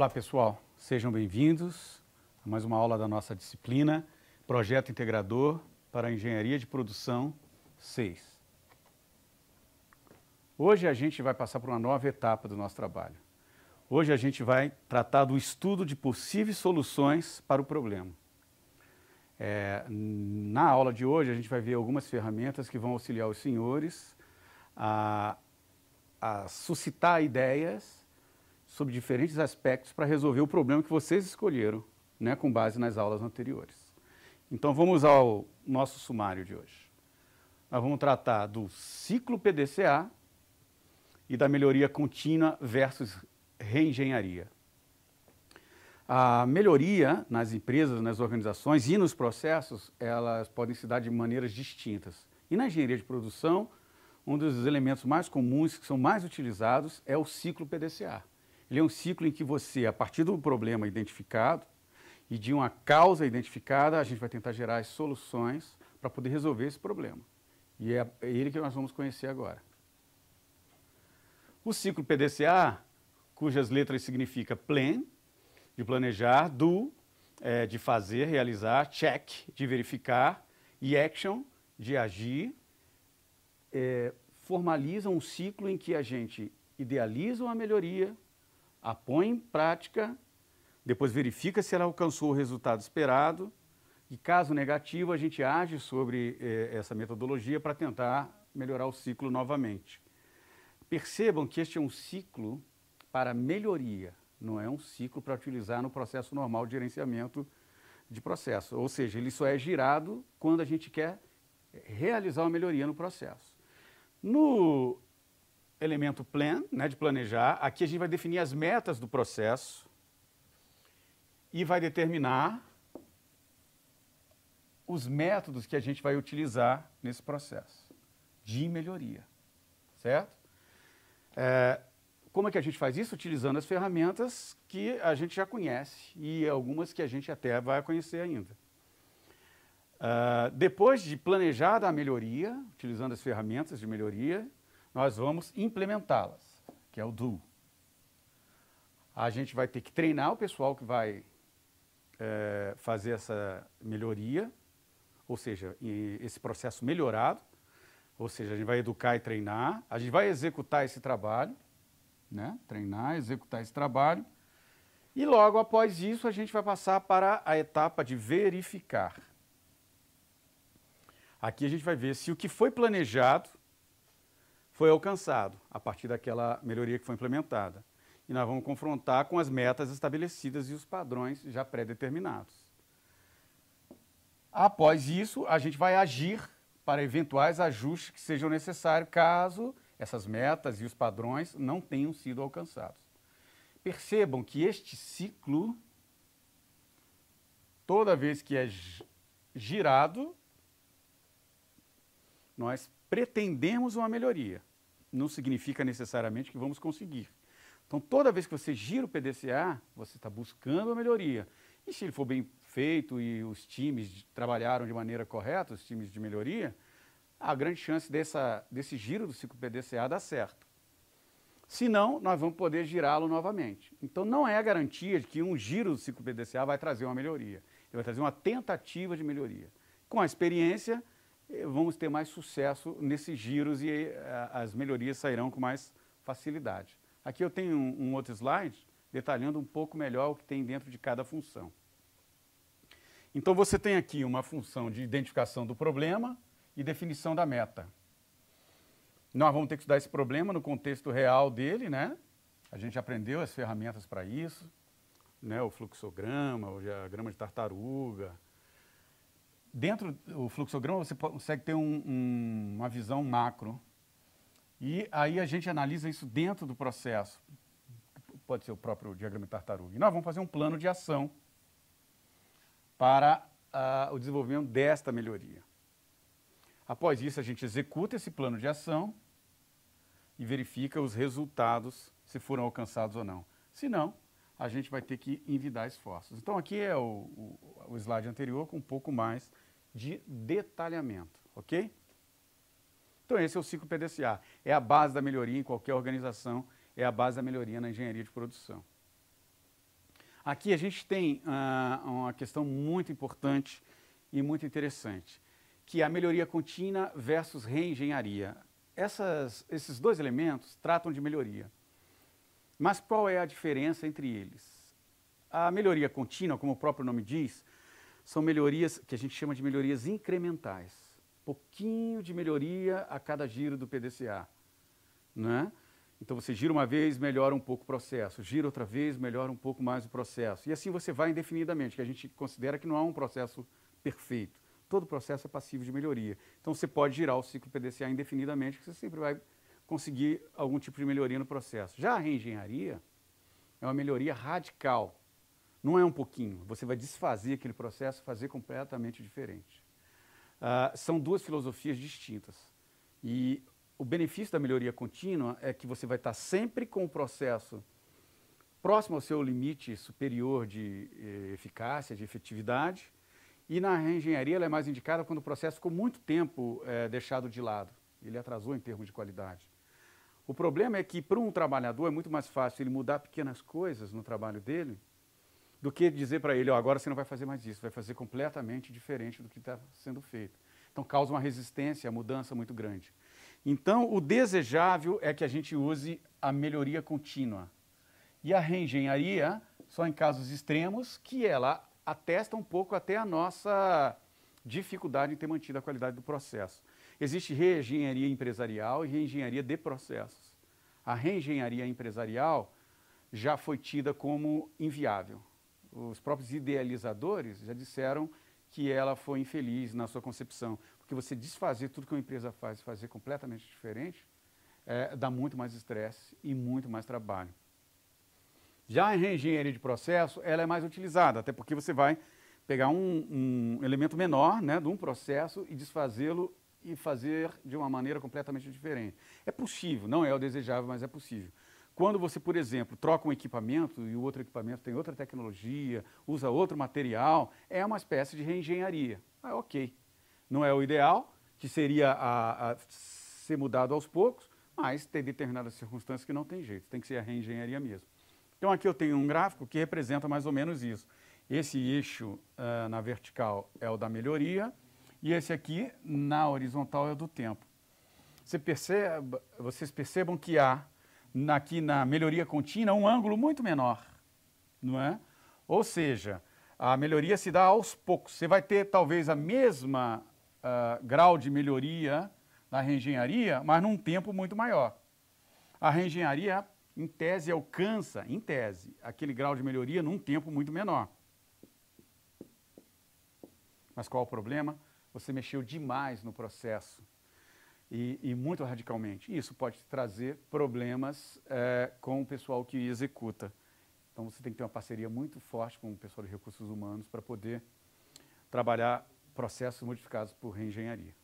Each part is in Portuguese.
Olá, pessoal. Sejam bem-vindos a mais uma aula da nossa disciplina Projeto Integrador para Engenharia de Produção 6. Hoje a gente vai passar por uma nova etapa do nosso trabalho. Hoje a gente vai tratar do estudo de possíveis soluções para o problema. É, na aula de hoje, a gente vai ver algumas ferramentas que vão auxiliar os senhores a, a suscitar ideias sobre diferentes aspectos para resolver o problema que vocês escolheram, né, com base nas aulas anteriores. Então vamos ao nosso sumário de hoje. Nós vamos tratar do ciclo PDCA e da melhoria contínua versus reengenharia. A melhoria nas empresas, nas organizações e nos processos, elas podem se dar de maneiras distintas. E na engenharia de produção, um dos elementos mais comuns que são mais utilizados é o ciclo PDCA. Ele é um ciclo em que você, a partir do problema identificado e de uma causa identificada, a gente vai tentar gerar as soluções para poder resolver esse problema. E é, é ele que nós vamos conhecer agora. O ciclo PDCA, cujas letras significa plan, de planejar, do, é, de fazer, realizar, check, de verificar, e action, de agir, é, formaliza um ciclo em que a gente idealiza uma melhoria, a põe em prática, depois verifica se ela alcançou o resultado esperado e, caso negativo, a gente age sobre eh, essa metodologia para tentar melhorar o ciclo novamente. Percebam que este é um ciclo para melhoria, não é um ciclo para utilizar no processo normal de gerenciamento de processo. Ou seja, ele só é girado quando a gente quer realizar uma melhoria no processo. No elemento plan, né, de planejar. Aqui a gente vai definir as metas do processo e vai determinar os métodos que a gente vai utilizar nesse processo de melhoria, certo? É, como é que a gente faz isso? Utilizando as ferramentas que a gente já conhece e algumas que a gente até vai conhecer ainda. Uh, depois de planejada a melhoria, utilizando as ferramentas de melhoria, nós vamos implementá-las, que é o do. A gente vai ter que treinar o pessoal que vai é, fazer essa melhoria, ou seja, esse processo melhorado, ou seja, a gente vai educar e treinar, a gente vai executar esse trabalho, né? treinar, executar esse trabalho, e logo após isso a gente vai passar para a etapa de verificar. Aqui a gente vai ver se o que foi planejado foi alcançado a partir daquela melhoria que foi implementada. E nós vamos confrontar com as metas estabelecidas e os padrões já pré-determinados. Após isso, a gente vai agir para eventuais ajustes que sejam necessários caso essas metas e os padrões não tenham sido alcançados. Percebam que este ciclo, toda vez que é girado, nós pretendemos uma melhoria não significa necessariamente que vamos conseguir. Então, toda vez que você gira o PDCA, você está buscando a melhoria. E se ele for bem feito e os times trabalharam de maneira correta, os times de melhoria, há grande chance dessa, desse giro do ciclo PDCA dar certo. Se não, nós vamos poder girá-lo novamente. Então, não é a garantia de que um giro do ciclo PDCA vai trazer uma melhoria. Ele vai trazer uma tentativa de melhoria. Com a experiência, eh, vamos ter mais sucesso nesses giros e eh, as melhorias sairão com mais facilidade. Aqui eu tenho um, outro slide detalhando um pouco melhor o que tem dentro de cada função. Então você tem aqui uma função de identificação do problema e definição da meta. Nós vamos ter que estudar esse problema no contexto real dele, né? A gente aprendeu as ferramentas para isso, né? o fluxograma, o diagrama de tartaruga, dentro do fluxograma você consegue ter um, um, uma visão macro e aí a gente analisa isso dentro do processo. Pode ser o próprio diagrama de tartaruga. E nós vamos fazer um plano de ação para uh, o desenvolvimento desta melhoria. Após isso, a gente executa esse plano de ação e verifica os resultados, se foram alcançados ou não. Se não, a gente vai ter que envidar esforços. Então, aqui é o, o, o slide anterior com um pouco mais de detalhamento, ok? Então, esse é o ciclo PDCA. É a base da melhoria em qualquer organização, é a base da melhoria na engenharia de produção. Aqui a gente tem ah, uma questão muito importante e muito interessante, que é a melhoria contínua versus reengenharia. Essas, esses dois elementos tratam de melhoria. Mas qual é a diferença entre eles? A melhoria contínua, como o próprio nome diz, são melhorias que a gente chama de melhorias incrementais. Pouquinho de melhoria a cada giro do PDCA. Né? Então você gira uma vez, melhora um pouco o processo, gira outra vez, melhora um pouco mais o processo. E assim você vai indefinidamente, que a gente considera que não há um processo perfeito. Todo processo é passivo de melhoria. Então você pode girar o ciclo PDCA indefinidamente, que você sempre vai conseguir algum tipo de melhoria no processo. Já a reengenharia é uma melhoria radical. Não é um pouquinho. Você vai desfazer aquele processo, fazer completamente diferente. Uh, são duas filosofias distintas. E o benefício da melhoria contínua é que você vai estar sempre com o processo próximo ao seu limite superior de eh, eficácia, de efetividade. E na reengenharia ela é mais indicada quando o processo ficou muito tempo eh, deixado de lado. Ele atrasou em termos de qualidade. O problema é que para um trabalhador é muito mais fácil ele mudar pequenas coisas no trabalho dele do que dizer para ele, oh, agora você não vai fazer mais isso, vai fazer completamente diferente do que está sendo feito. Então causa uma resistência, a mudança muito grande. Então o desejável é que a gente use a melhoria contínua. E a reengenharia só em casos extremos que ela atesta um pouco até a nossa dificuldade em ter mantido a qualidade do processo. Existe reengenharia empresarial e reengenharia de processos. A reengenharia empresarial já foi tida como inviável. Os próprios idealizadores já disseram que ela foi infeliz na sua concepção, porque você desfazer tudo que uma empresa faz e fazer completamente diferente é, dá muito mais estresse e muito mais trabalho. Já a reengenharia de processo, ela é mais utilizada, até porque você vai pegar um, um elemento menor né, de um processo e desfazê-lo e fazer de uma maneira completamente diferente. É possível, não é o desejável, mas é possível. Quando você, por exemplo, troca um equipamento e o outro equipamento tem outra tecnologia, usa outro material, é uma espécie de reengenharia. Ah, ok. Não é o ideal, que seria a, a ser mudado aos poucos, mas tem determinadas circunstâncias que não tem jeito, tem que ser a reengenharia mesmo. Então aqui eu tenho um gráfico que representa mais ou menos isso. Esse eixo uh, na vertical é o da melhoria, e esse aqui, na horizontal, é o do tempo. Você perceba, vocês percebam que há, aqui na melhoria contínua, um ângulo muito menor, não é? Ou seja, a melhoria se dá aos poucos. Você vai ter talvez a mesma uh, grau de melhoria na reengenharia, mas num tempo muito maior. A reengenharia, em tese, alcança, em tese, aquele grau de melhoria num tempo muito menor. Mas qual o problema? você mexeu demais no processo e, e muito radicalmente. Isso pode trazer problemas é, com o pessoal que executa. Então você tem que ter uma parceria muito forte com o pessoal de recursos humanos para poder trabalhar processos modificados por reengenharia.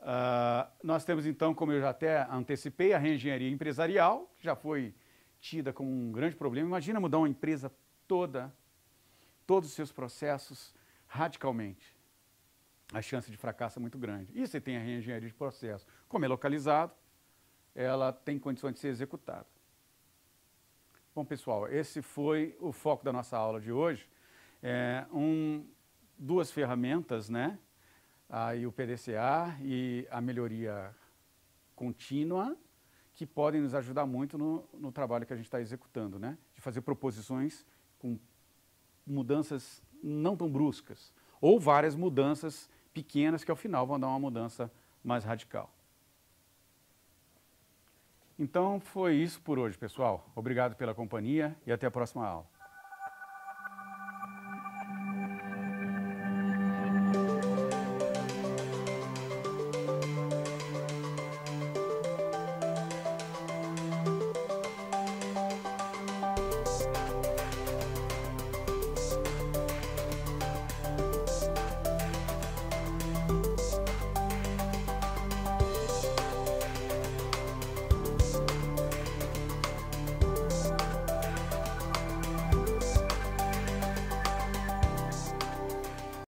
Uh, nós temos então, como eu já até antecipei, a reengenharia empresarial, que já foi tida como um grande problema. Imagina mudar uma empresa toda, todos os seus processos, radicalmente, a chance de fracasso é muito grande. E você tem a reengenharia de processo. Como é localizado, ela tem condições de ser executada. Bom, pessoal, esse foi o foco da nossa aula de hoje. É, um, duas ferramentas, né? Aí o PDCA e a melhoria contínua, que podem nos ajudar muito no, no trabalho que a gente está executando, né? De fazer proposições com mudanças não tão bruscas, ou várias mudanças pequenas que ao final vão dar uma mudança mais radical. Então foi isso por hoje, pessoal. Obrigado pela companhia e até a próxima aula.